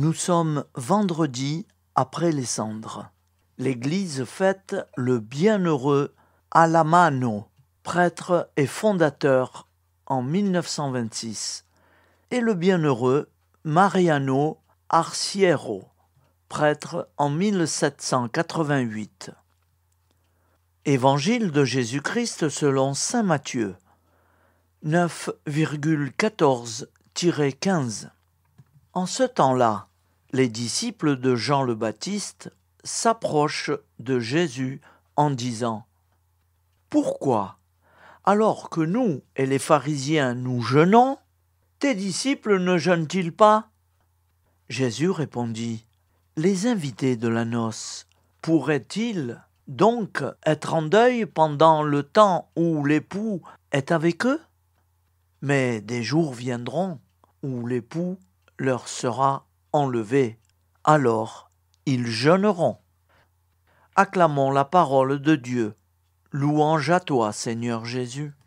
Nous sommes vendredi après les cendres. L'Église fête le bienheureux Alamano, prêtre et fondateur en 1926, et le bienheureux Mariano Arciero, prêtre en 1788. Évangile de Jésus-Christ selon Saint Matthieu 9,14-15. En ce temps-là, les disciples de Jean le Baptiste s'approchent de Jésus en disant Pourquoi, alors que nous et les pharisiens nous jeûnons, tes disciples ne jeûnent-ils pas Jésus répondit Les invités de la noce pourraient-ils donc être en deuil pendant le temps où l'époux est avec eux Mais des jours viendront où l'époux leur sera enlevés, alors ils jeûneront. Acclamons la parole de Dieu. Louange à toi, Seigneur Jésus.